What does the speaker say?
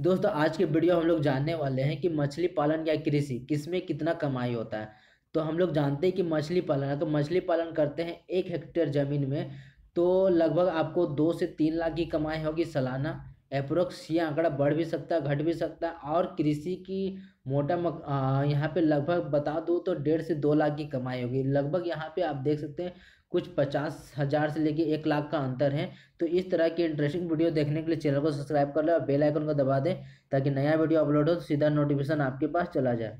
दोस्तों आज के वीडियो हम लोग जानने वाले हैं कि मछली पालन या कृषि किसमें कितना कमाई होता है तो हम लोग जानते हैं कि मछली पालन अगर मछली पालन करते हैं एक हेक्टेयर ज़मीन में तो लगभग आपको दो से तीन लाख की कमाई होगी सालाना अप्रोक्स ये आंकड़ा बढ़ भी सकता है घट भी सकता है और कृषि की मोटा मक यहाँ पे लगभग बता दूँ तो डेढ़ से दो लाख की कमाई होगी लगभग यहाँ पे आप देख सकते हैं कुछ पचास हज़ार से लेके एक लाख का अंतर है तो इस तरह की इंटरेस्टिंग वीडियो देखने के लिए चैनल को सब्सक्राइब कर लें और बेल आइकन को दबा दें ताकि नया वीडियो अपलोड हो तो सीधा नोटिफिकेशन आपके पास चला जाए